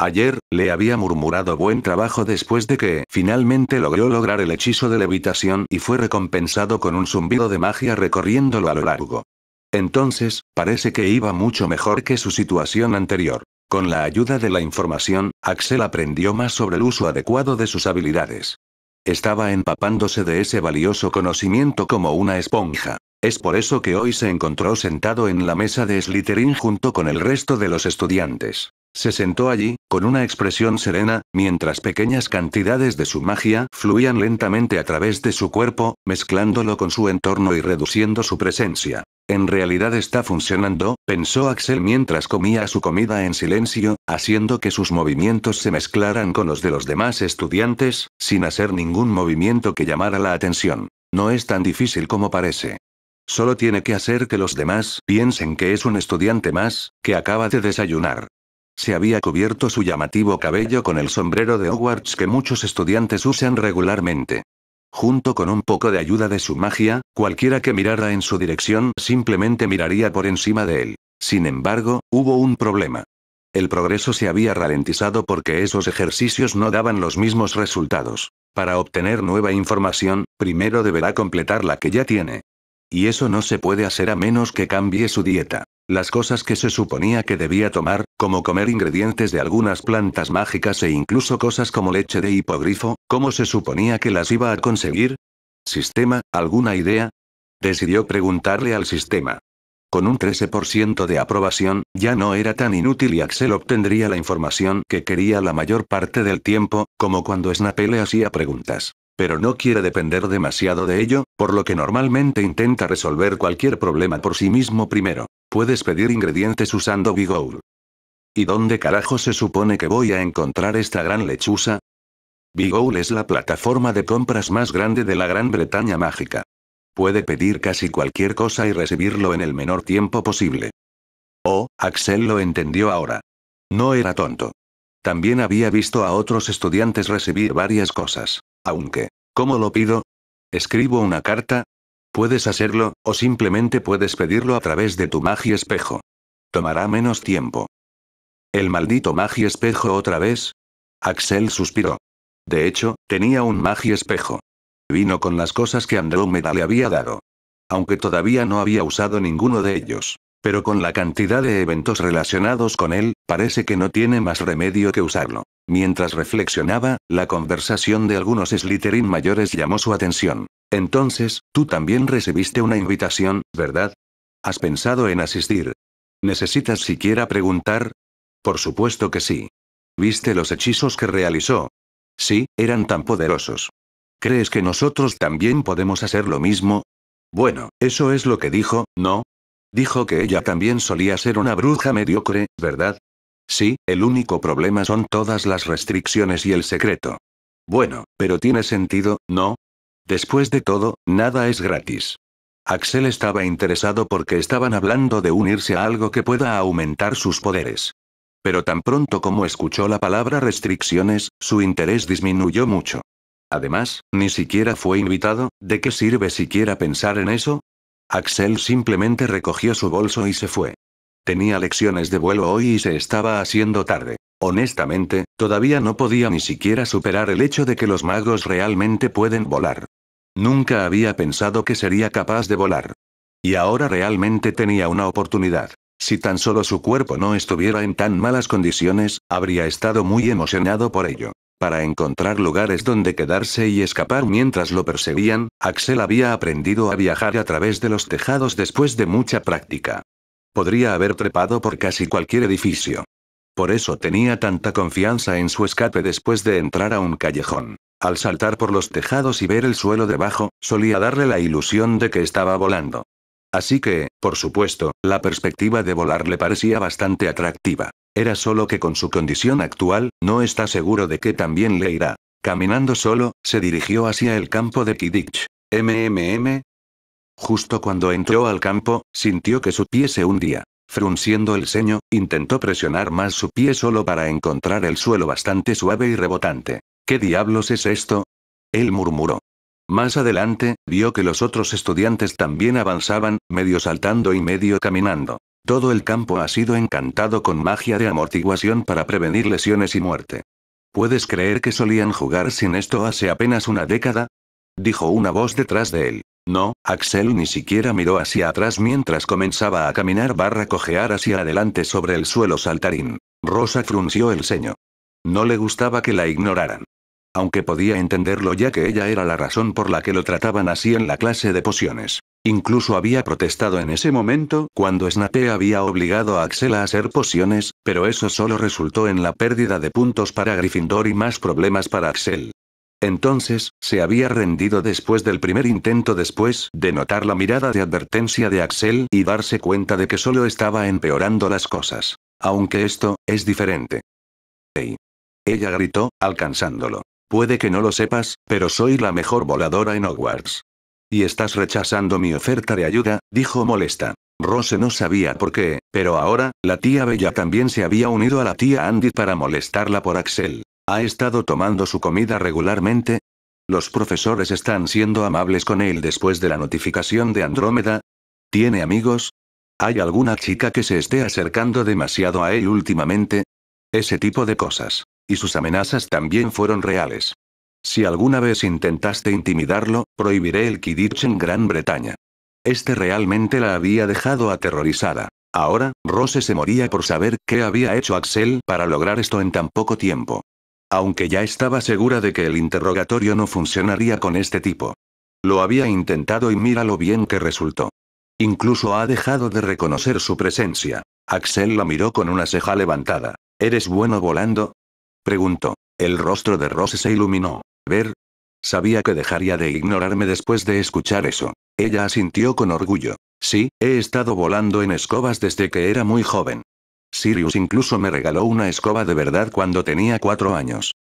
Ayer, le había murmurado buen trabajo después de que finalmente logró lograr el hechizo de levitación y fue recompensado con un zumbido de magia recorriéndolo a lo largo. Entonces, parece que iba mucho mejor que su situación anterior. Con la ayuda de la información, Axel aprendió más sobre el uso adecuado de sus habilidades. Estaba empapándose de ese valioso conocimiento como una esponja. Es por eso que hoy se encontró sentado en la mesa de Slytherin junto con el resto de los estudiantes. Se sentó allí, con una expresión serena, mientras pequeñas cantidades de su magia fluían lentamente a través de su cuerpo, mezclándolo con su entorno y reduciendo su presencia. En realidad está funcionando, pensó Axel mientras comía su comida en silencio, haciendo que sus movimientos se mezclaran con los de los demás estudiantes, sin hacer ningún movimiento que llamara la atención. No es tan difícil como parece. Solo tiene que hacer que los demás piensen que es un estudiante más, que acaba de desayunar. Se había cubierto su llamativo cabello con el sombrero de Hogwarts que muchos estudiantes usan regularmente junto con un poco de ayuda de su magia, cualquiera que mirara en su dirección simplemente miraría por encima de él. Sin embargo, hubo un problema. El progreso se había ralentizado porque esos ejercicios no daban los mismos resultados. Para obtener nueva información, primero deberá completar la que ya tiene. Y eso no se puede hacer a menos que cambie su dieta. Las cosas que se suponía que debía tomar, como comer ingredientes de algunas plantas mágicas e incluso cosas como leche de hipogrifo, ¿cómo se suponía que las iba a conseguir? ¿Sistema, alguna idea? Decidió preguntarle al sistema. Con un 13% de aprobación, ya no era tan inútil y Axel obtendría la información que quería la mayor parte del tiempo, como cuando Snape le hacía preguntas pero no quiere depender demasiado de ello, por lo que normalmente intenta resolver cualquier problema por sí mismo primero. Puedes pedir ingredientes usando Bigoul. ¿Y dónde carajo se supone que voy a encontrar esta gran lechuza? Bigoul es la plataforma de compras más grande de la Gran Bretaña mágica. Puede pedir casi cualquier cosa y recibirlo en el menor tiempo posible. Oh, Axel lo entendió ahora. No era tonto. También había visto a otros estudiantes recibir varias cosas. Aunque, ¿cómo lo pido? ¿Escribo una carta? Puedes hacerlo, o simplemente puedes pedirlo a través de tu magia espejo. Tomará menos tiempo. ¿El maldito magia espejo otra vez? Axel suspiró. De hecho, tenía un magia espejo. Vino con las cosas que Andrómeda le había dado. Aunque todavía no había usado ninguno de ellos. Pero con la cantidad de eventos relacionados con él, parece que no tiene más remedio que usarlo. Mientras reflexionaba, la conversación de algunos Slytherin mayores llamó su atención. Entonces, tú también recibiste una invitación, ¿verdad? ¿Has pensado en asistir? ¿Necesitas siquiera preguntar? Por supuesto que sí. ¿Viste los hechizos que realizó? Sí, eran tan poderosos. ¿Crees que nosotros también podemos hacer lo mismo? Bueno, eso es lo que dijo, ¿no? Dijo que ella también solía ser una bruja mediocre, ¿verdad? Sí, el único problema son todas las restricciones y el secreto. Bueno, pero tiene sentido, ¿no? Después de todo, nada es gratis. Axel estaba interesado porque estaban hablando de unirse a algo que pueda aumentar sus poderes. Pero tan pronto como escuchó la palabra restricciones, su interés disminuyó mucho. Además, ni siquiera fue invitado, ¿de qué sirve siquiera pensar en eso? Axel simplemente recogió su bolso y se fue. Tenía lecciones de vuelo hoy y se estaba haciendo tarde. Honestamente, todavía no podía ni siquiera superar el hecho de que los magos realmente pueden volar. Nunca había pensado que sería capaz de volar. Y ahora realmente tenía una oportunidad. Si tan solo su cuerpo no estuviera en tan malas condiciones, habría estado muy emocionado por ello. Para encontrar lugares donde quedarse y escapar mientras lo perseguían, Axel había aprendido a viajar a través de los tejados después de mucha práctica. Podría haber trepado por casi cualquier edificio. Por eso tenía tanta confianza en su escape después de entrar a un callejón. Al saltar por los tejados y ver el suelo debajo, solía darle la ilusión de que estaba volando. Así que, por supuesto, la perspectiva de volar le parecía bastante atractiva. Era solo que con su condición actual, no está seguro de que también le irá. Caminando solo, se dirigió hacia el campo de Kidich. MMM. Justo cuando entró al campo, sintió que su pie se hundía. Frunciendo el ceño, intentó presionar más su pie solo para encontrar el suelo bastante suave y rebotante. ¿Qué diablos es esto? Él murmuró. Más adelante, vio que los otros estudiantes también avanzaban, medio saltando y medio caminando. Todo el campo ha sido encantado con magia de amortiguación para prevenir lesiones y muerte. ¿Puedes creer que solían jugar sin esto hace apenas una década? Dijo una voz detrás de él. No, Axel ni siquiera miró hacia atrás mientras comenzaba a caminar barra cojear hacia adelante sobre el suelo saltarín. Rosa frunció el ceño. No le gustaba que la ignoraran aunque podía entenderlo ya que ella era la razón por la que lo trataban así en la clase de pociones. Incluso había protestado en ese momento, cuando Snape había obligado a Axel a hacer pociones, pero eso solo resultó en la pérdida de puntos para Gryffindor y más problemas para Axel. Entonces, se había rendido después del primer intento después de notar la mirada de advertencia de Axel y darse cuenta de que solo estaba empeorando las cosas. Aunque esto, es diferente. Ella gritó, alcanzándolo. Puede que no lo sepas, pero soy la mejor voladora en Hogwarts. Y estás rechazando mi oferta de ayuda, dijo molesta. Rose no sabía por qué, pero ahora, la tía Bella también se había unido a la tía Andy para molestarla por Axel. ¿Ha estado tomando su comida regularmente? ¿Los profesores están siendo amables con él después de la notificación de Andrómeda? ¿Tiene amigos? ¿Hay alguna chica que se esté acercando demasiado a él últimamente? Ese tipo de cosas y sus amenazas también fueron reales. Si alguna vez intentaste intimidarlo, prohibiré el Kidditch en Gran Bretaña. Este realmente la había dejado aterrorizada. Ahora, Rose se moría por saber qué había hecho Axel para lograr esto en tan poco tiempo. Aunque ya estaba segura de que el interrogatorio no funcionaría con este tipo. Lo había intentado y mira lo bien que resultó. Incluso ha dejado de reconocer su presencia. Axel la miró con una ceja levantada. Eres bueno volando, Preguntó. El rostro de Rose se iluminó. ¿Ver? Sabía que dejaría de ignorarme después de escuchar eso. Ella asintió con orgullo. Sí, he estado volando en escobas desde que era muy joven. Sirius incluso me regaló una escoba de verdad cuando tenía cuatro años.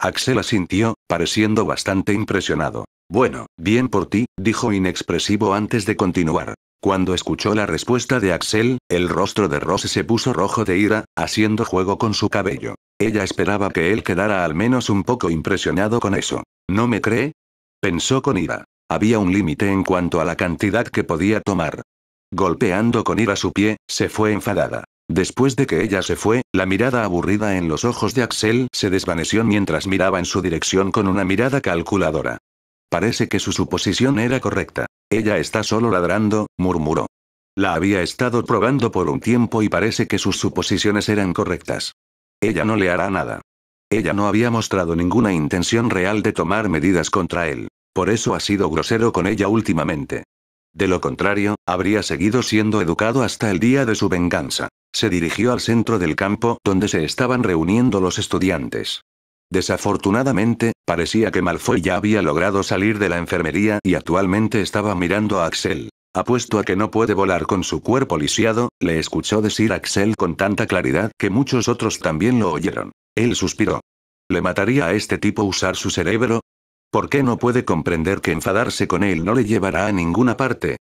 Axel asintió, pareciendo bastante impresionado. Bueno, bien por ti, dijo inexpresivo antes de continuar. Cuando escuchó la respuesta de Axel, el rostro de Rose se puso rojo de ira, haciendo juego con su cabello. Ella esperaba que él quedara al menos un poco impresionado con eso. ¿No me cree? Pensó con ira. Había un límite en cuanto a la cantidad que podía tomar. Golpeando con ira su pie, se fue enfadada. Después de que ella se fue, la mirada aburrida en los ojos de Axel se desvaneció mientras miraba en su dirección con una mirada calculadora. Parece que su suposición era correcta. Ella está solo ladrando, murmuró. La había estado probando por un tiempo y parece que sus suposiciones eran correctas. Ella no le hará nada. Ella no había mostrado ninguna intención real de tomar medidas contra él. Por eso ha sido grosero con ella últimamente. De lo contrario, habría seguido siendo educado hasta el día de su venganza. Se dirigió al centro del campo, donde se estaban reuniendo los estudiantes. Desafortunadamente, parecía que Malfoy ya había logrado salir de la enfermería y actualmente estaba mirando a Axel. Apuesto a que no puede volar con su cuerpo lisiado, le escuchó decir Axel con tanta claridad que muchos otros también lo oyeron. Él suspiró. ¿Le mataría a este tipo usar su cerebro? ¿Por qué no puede comprender que enfadarse con él no le llevará a ninguna parte?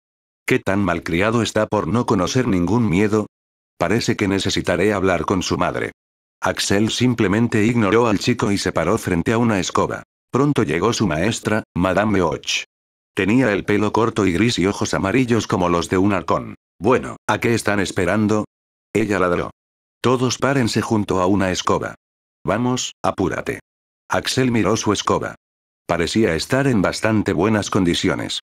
¿Qué tan malcriado está por no conocer ningún miedo? Parece que necesitaré hablar con su madre. Axel simplemente ignoró al chico y se paró frente a una escoba. Pronto llegó su maestra, Madame Hoch. Tenía el pelo corto y gris y ojos amarillos como los de un arcón. Bueno, ¿a qué están esperando? Ella ladró. Todos párense junto a una escoba. Vamos, apúrate. Axel miró su escoba. Parecía estar en bastante buenas condiciones.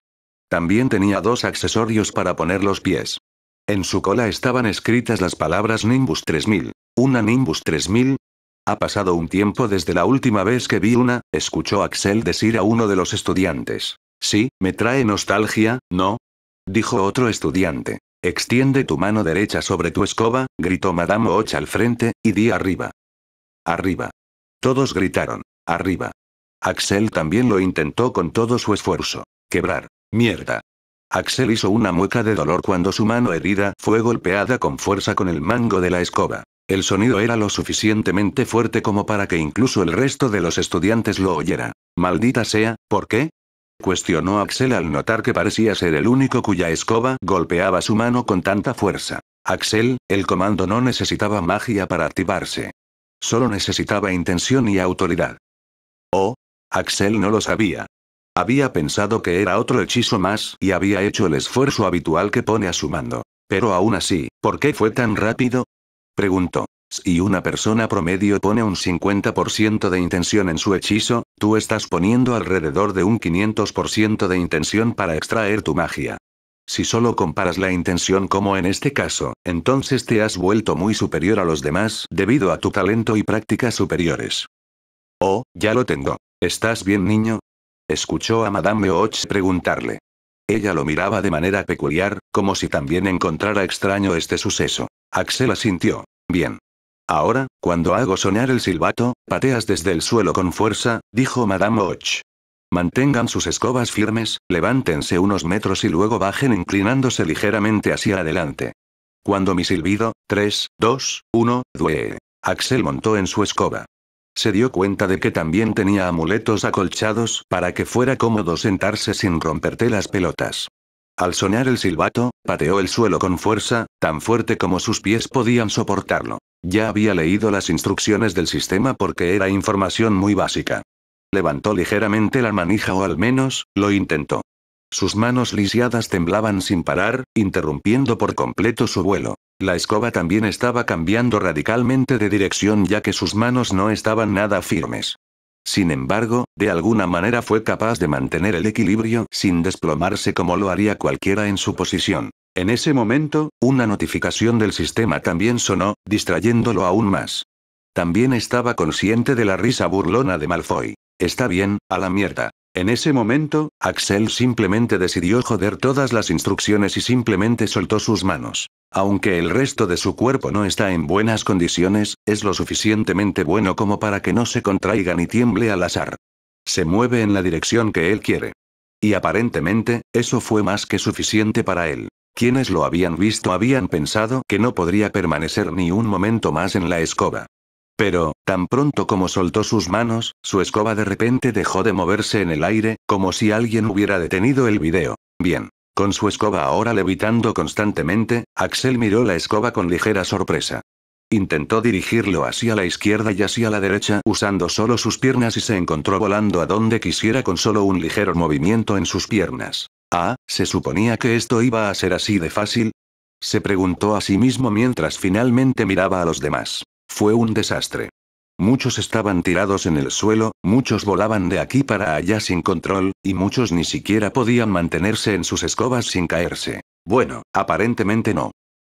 También tenía dos accesorios para poner los pies. En su cola estaban escritas las palabras Nimbus 3000. ¿Una Nimbus 3000? Ha pasado un tiempo desde la última vez que vi una, escuchó Axel decir a uno de los estudiantes. Sí, me trae nostalgia, ¿no? Dijo otro estudiante. Extiende tu mano derecha sobre tu escoba, gritó Madame Ocha al frente, y di arriba. Arriba. Todos gritaron. Arriba. Axel también lo intentó con todo su esfuerzo. Quebrar. Mierda. Axel hizo una mueca de dolor cuando su mano herida fue golpeada con fuerza con el mango de la escoba. El sonido era lo suficientemente fuerte como para que incluso el resto de los estudiantes lo oyera. Maldita sea, ¿por qué? cuestionó Axel al notar que parecía ser el único cuya escoba golpeaba su mano con tanta fuerza. Axel, el comando no necesitaba magia para activarse. Solo necesitaba intención y autoridad. Oh, Axel no lo sabía. Había pensado que era otro hechizo más y había hecho el esfuerzo habitual que pone a su mando. Pero aún así, ¿por qué fue tan rápido? Preguntó y una persona promedio pone un 50% de intención en su hechizo, tú estás poniendo alrededor de un 500% de intención para extraer tu magia. Si solo comparas la intención como en este caso, entonces te has vuelto muy superior a los demás debido a tu talento y prácticas superiores. Oh, ya lo tengo. ¿Estás bien, niño? Escuchó a Madame Och preguntarle. Ella lo miraba de manera peculiar, como si también encontrara extraño este suceso. Axel asintió. Bien. Ahora, cuando hago sonar el silbato, pateas desde el suelo con fuerza, dijo Madame Och. Mantengan sus escobas firmes, levántense unos metros y luego bajen inclinándose ligeramente hacia adelante. Cuando mi silbido, 3, 2, 1, due. Axel montó en su escoba. Se dio cuenta de que también tenía amuletos acolchados para que fuera cómodo sentarse sin romperte las pelotas. Al sonar el silbato, pateó el suelo con fuerza, tan fuerte como sus pies podían soportarlo. Ya había leído las instrucciones del sistema porque era información muy básica. Levantó ligeramente la manija o al menos, lo intentó. Sus manos lisiadas temblaban sin parar, interrumpiendo por completo su vuelo. La escoba también estaba cambiando radicalmente de dirección ya que sus manos no estaban nada firmes. Sin embargo, de alguna manera fue capaz de mantener el equilibrio sin desplomarse como lo haría cualquiera en su posición. En ese momento, una notificación del sistema también sonó, distrayéndolo aún más. También estaba consciente de la risa burlona de Malfoy. Está bien, a la mierda. En ese momento, Axel simplemente decidió joder todas las instrucciones y simplemente soltó sus manos. Aunque el resto de su cuerpo no está en buenas condiciones, es lo suficientemente bueno como para que no se contraiga ni tiemble al azar. Se mueve en la dirección que él quiere. Y aparentemente, eso fue más que suficiente para él. Quienes lo habían visto habían pensado que no podría permanecer ni un momento más en la escoba. Pero, tan pronto como soltó sus manos, su escoba de repente dejó de moverse en el aire, como si alguien hubiera detenido el video. Bien. Con su escoba ahora levitando constantemente, Axel miró la escoba con ligera sorpresa. Intentó dirigirlo hacia la izquierda y hacia la derecha usando solo sus piernas y se encontró volando a donde quisiera con solo un ligero movimiento en sus piernas. Ah, ¿se suponía que esto iba a ser así de fácil? Se preguntó a sí mismo mientras finalmente miraba a los demás. Fue un desastre. Muchos estaban tirados en el suelo, muchos volaban de aquí para allá sin control, y muchos ni siquiera podían mantenerse en sus escobas sin caerse. Bueno, aparentemente no.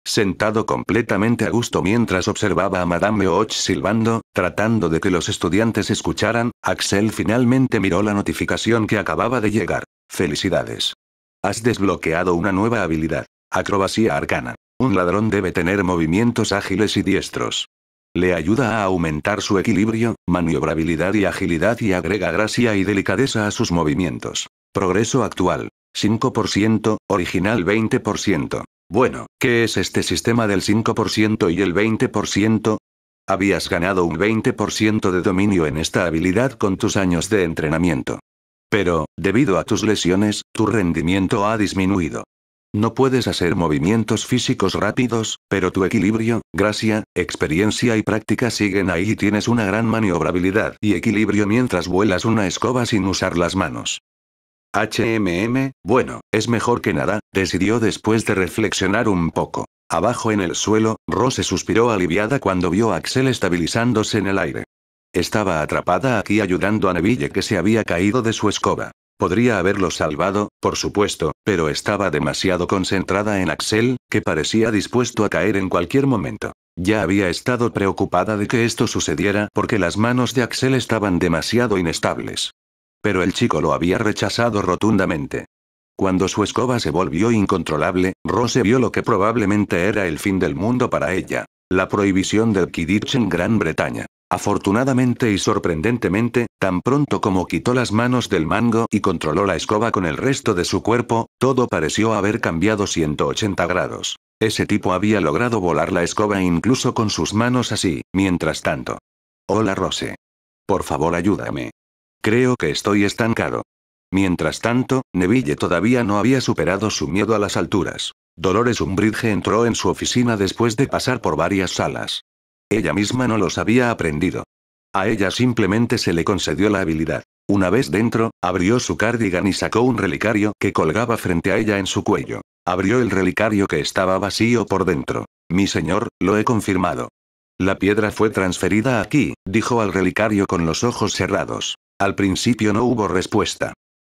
Sentado completamente a gusto mientras observaba a Madame Och silbando, tratando de que los estudiantes escucharan, Axel finalmente miró la notificación que acababa de llegar. Felicidades. Has desbloqueado una nueva habilidad. Acrobacía arcana. Un ladrón debe tener movimientos ágiles y diestros. Le ayuda a aumentar su equilibrio, maniobrabilidad y agilidad y agrega gracia y delicadeza a sus movimientos. Progreso actual. 5%, original 20%. Bueno, ¿qué es este sistema del 5% y el 20%? Habías ganado un 20% de dominio en esta habilidad con tus años de entrenamiento. Pero, debido a tus lesiones, tu rendimiento ha disminuido. No puedes hacer movimientos físicos rápidos, pero tu equilibrio, gracia, experiencia y práctica siguen ahí y tienes una gran maniobrabilidad y equilibrio mientras vuelas una escoba sin usar las manos. HMM, bueno, es mejor que nada, decidió después de reflexionar un poco. Abajo en el suelo, Rose suspiró aliviada cuando vio a Axel estabilizándose en el aire. Estaba atrapada aquí ayudando a Neville que se había caído de su escoba. Podría haberlo salvado, por supuesto, pero estaba demasiado concentrada en Axel, que parecía dispuesto a caer en cualquier momento. Ya había estado preocupada de que esto sucediera porque las manos de Axel estaban demasiado inestables. Pero el chico lo había rechazado rotundamente. Cuando su escoba se volvió incontrolable, Rose vio lo que probablemente era el fin del mundo para ella. La prohibición del Quidditch en Gran Bretaña. Afortunadamente y sorprendentemente, tan pronto como quitó las manos del mango y controló la escoba con el resto de su cuerpo, todo pareció haber cambiado 180 grados. Ese tipo había logrado volar la escoba incluso con sus manos así, mientras tanto. Hola Rose. Por favor ayúdame. Creo que estoy estancado. Mientras tanto, Neville todavía no había superado su miedo a las alturas. Dolores Umbridge entró en su oficina después de pasar por varias salas. Ella misma no los había aprendido. A ella simplemente se le concedió la habilidad. Una vez dentro, abrió su cardigan y sacó un relicario que colgaba frente a ella en su cuello. Abrió el relicario que estaba vacío por dentro. Mi señor, lo he confirmado. La piedra fue transferida aquí, dijo al relicario con los ojos cerrados. Al principio no hubo respuesta.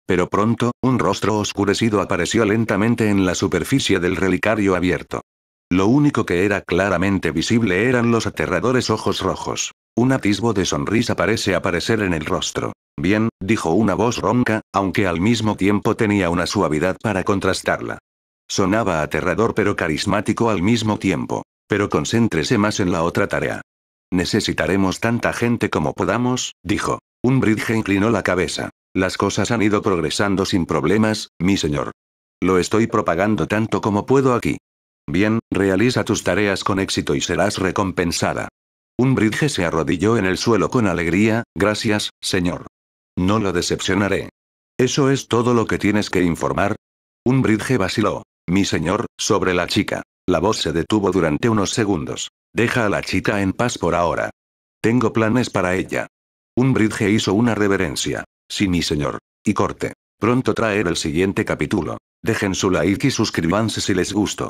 Pero pronto, un rostro oscurecido apareció lentamente en la superficie del relicario abierto. Lo único que era claramente visible eran los aterradores ojos rojos. Un atisbo de sonrisa parece aparecer en el rostro. Bien, dijo una voz ronca, aunque al mismo tiempo tenía una suavidad para contrastarla. Sonaba aterrador pero carismático al mismo tiempo. Pero concéntrese más en la otra tarea. Necesitaremos tanta gente como podamos, dijo. Un bridge inclinó la cabeza. Las cosas han ido progresando sin problemas, mi señor. Lo estoy propagando tanto como puedo aquí. Bien, realiza tus tareas con éxito y serás recompensada. un bridge se arrodilló en el suelo con alegría, gracias, señor. No lo decepcionaré. ¿Eso es todo lo que tienes que informar? un bridge vaciló. Mi señor, sobre la chica. La voz se detuvo durante unos segundos. Deja a la chica en paz por ahora. Tengo planes para ella. un bridge hizo una reverencia. Sí, mi señor. Y corte. Pronto traer el siguiente capítulo. Dejen su like y suscríbanse si les gustó.